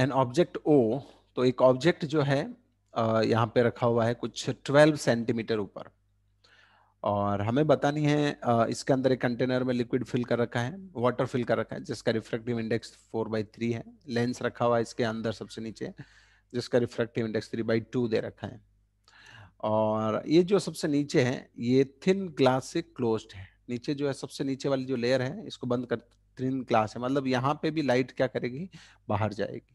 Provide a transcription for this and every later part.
an object O तो एक object जो है यहाँ पे रखा हुआ है कुछ 12 सेंटीमीटर ऊपर और हमें बतानी है इसके अंदर एक कंटेनर में लिक्विड फिल कर रखा है वाटर फिल कर रखा है जिसका refractive index four by three है लेंस रखा हुआ है इसके अंदर सबसे नीचे जिसका refractive index three by two दे रखा है और ये जो सबसे नीचे है ये थिन ग्लास से क्लोज है नीचे जो है सबसे नीचे वाली जो लेयर है इसको बंद कर थिन ग्लास है मतलब यहाँ पे भी लाइट क्या करेगी बाहर जाएगी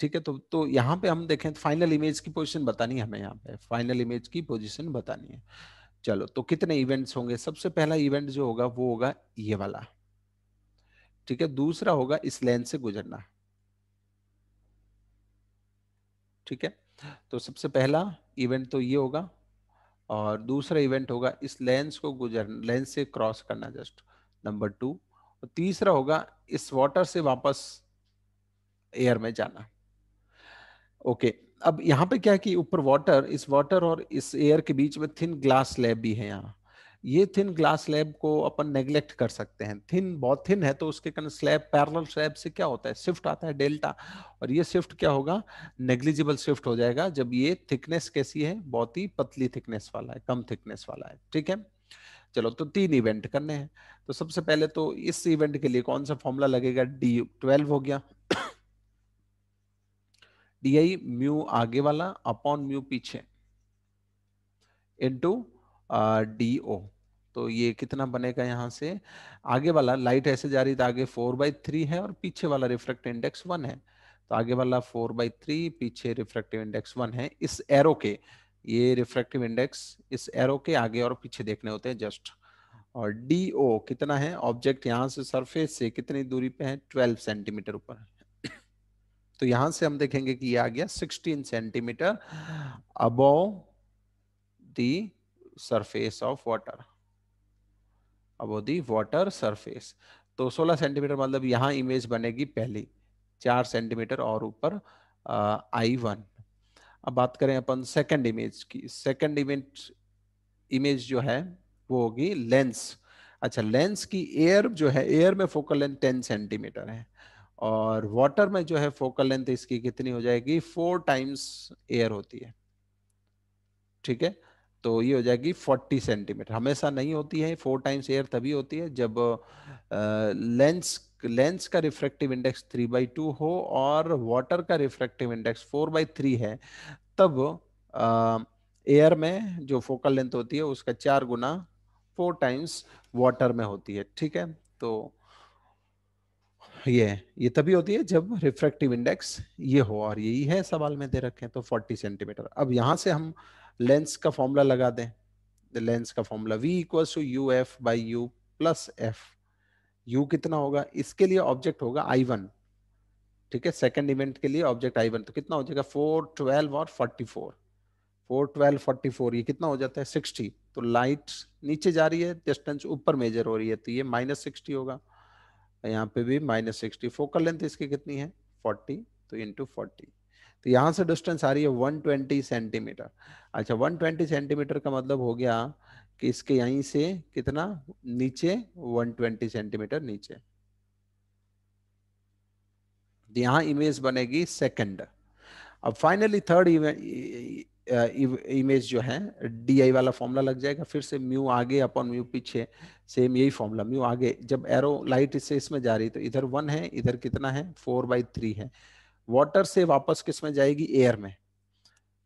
ठीक है तो तो यहाँ पे हम देखें तो फाइनल इमेज की पोजीशन बतानी है हमें यहाँ पे फाइनल इमेज की पोजीशन बतानी है चलो तो कितने इवेंट्स होंगे सबसे पहला इवेंट जो होगा वो होगा ये वाला ठीक है दूसरा होगा इस लेन से गुजरना ठीक है तो सबसे पहला इवेंट तो ये होगा और दूसरा इवेंट होगा इस लेंस को गुजर लेंस से क्रॉस करना जस्ट नंबर टू और तीसरा होगा इस वाटर से वापस एयर में जाना ओके अब यहाँ पे क्या है कि ऊपर वाटर इस वाटर और इस एयर के बीच में थिन ग्लास लैब भी है यहाँ ये थिन ग्लास स्लैब को अपन नेग्लेक्ट कर सकते हैं थिन बहुत थिन है तो उसके कारण स्लैब पैरल स्लैब से क्या होता है शिफ्ट आता है डेल्टा और ये शिफ्ट क्या होगा नेग्लिजिबल शिफ्ट हो जाएगा जब ये थिकनेस कैसी है बहुत ही पतली थिकनेस वाला है कम थिकनेस वाला है ठीक है चलो तो तीन इवेंट करने हैं तो सबसे पहले तो इस इवेंट के लिए कौन सा फॉर्मूला लगेगा डी ट्वेल्व हो गया डी आई म्यू आगे वाला अपॉन म्यू पीछे इंटू डी ओ तो ये कितना बनेगा यहाँ से आगे वाला लाइट ऐसे जा रही था तो आगे फोर बाई थ्री है और पीछे वाला रिफ्रेक्ट इंडेक्स वन है तो आगे वाला फोर बाई थ्री पीछे रिफ्रेक्टिव इंडेक्स वन है इस एरो के ये रिफ्रेक्टिव इंडेक्स इस एरो के आगे और पीछे देखने होते हैं जस्ट और डी ओ कितना है ऑब्जेक्ट यहाँ से सरफेस से कितनी दूरी पे है ट्वेल्व सेंटीमीटर ऊपर तो यहां से हम देखेंगे कि ये आ गया 16 centimetre above the surface of water above the water surface तो 16 सेंटीमीटर मतलब यहां इमेज बनेगी पहली चार सेंटीमीटर और ऊपर आई वन अब बात करें अपन सेकंड इमेज की सेकंड इमेज इमेज जो है वो होगी लेंस अच्छा लेंस की एयर जो है एयर में फोकल लेंथ टेन सेंटीमीटर है और वाटर में जो है फोकल लेंथ इसकी कितनी हो जाएगी फोर टाइम्स एयर होती है ठीक है तो ये हो जाएगी 40 सेंटीमीटर हमेशा नहीं होती है फोर टाइम्स एयर तभी होती है जब लेंस लेंस का refractive index three by two हो और वाटर का refractive index four by three है तब एयर में जो फोकल लेंथ होती है उसका चार गुना फोर टाइम्स वाटर में होती है ठीक है तो ये ये तभी होती है जब रिफ्रैक्टिव इंडेक्स ये हो और यही है सवाल में दे रखे तो 40 सेंटीमीटर अब यहां से हम लेंस का फॉर्मूला लगा दें लेंस का formula V equals to U F by U plus F U कितना होगा इसके लिए ऑब्जेक्ट होगा आई वन ठीक है सेकेंड इवेंट के लिए ऑब्जेक्ट आई वन तो कितना हो जाएगा फोर ट्वेल्व और forty four four twelve forty four ये कितना हो जाता है सिक्सटी तो लाइट नीचे जा रही है डिस्टेंस ऊपर मेजर हो रही है तो ये माइनस सिक्सटी होगा यहाँ पे भी माइनस सिक्सटी फोकल लेंथ तो इसकी कितनी है फोर्टी तो इंटू फोर्टी तो यहाँ से डिस्टेंस आ रही है वन ट्वेंटी सेंटीमीटर अच्छा वन ट्वेंटी सेंटीमीटर का मतलब हो गया कि इसके यहीं से कितना नीचे वन ट्वेंटी सेंटीमीटर नीचे यहाँ इमेज बनेगी सेकंड अब फाइनली थर्ड इमेज जो है डी वाला फॉर्मूला लग जाएगा फिर से म्यू आगे अपॉन म्यू पीछे सेम यही फॉर्मूला म्यू आगे जब एरो लाइट इससे इसमें जा रही है तो इधर वन है इधर कितना है फोर बाई थ्री है वाटर से वापस किस में जाएगी एयर में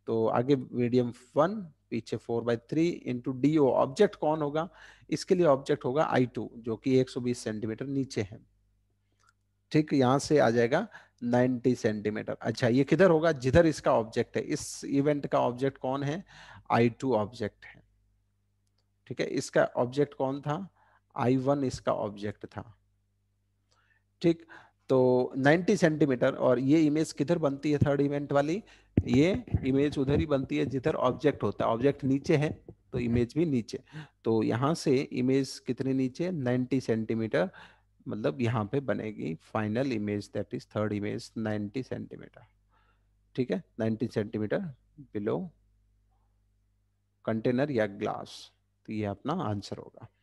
तो आगे मीडियम वन पीछे four by three into D object कौन होगा इसके लिए ऑब्जेक्ट होगा आई जो कि एक सेंटीमीटर नीचे है ठीक यहाँ से आ जाएगा 90 सेंटीमीटर अच्छा ये किधर होगा जिधर इसका ऑब्जेक्ट है इस इवेंट का ऑब्जेक्ट कौन है I2 ऑब्जेक्ट है ठीक है इसका ऑब्जेक्ट कौन था I1 इसका ऑब्जेक्ट था ठीक तो 90 सेंटीमीटर और ये इमेज किधर बनती है थर्ड इवेंट वाली ये इमेज उधर ही बनती है जिधर ऑब्जेक्ट होता है ऑब्जेक्ट नीचे है तो इमेज भी नीचे तो यहां से इमेज कितने नीचे 90 सेंटीमीटर मतलब यहाँ पे बनेगी final image that is third image 90 सेंटीमीटर ठीक है 90 सेंटीमीटर बिलो कंटेनर या ग्लास तो ये अपना आंसर होगा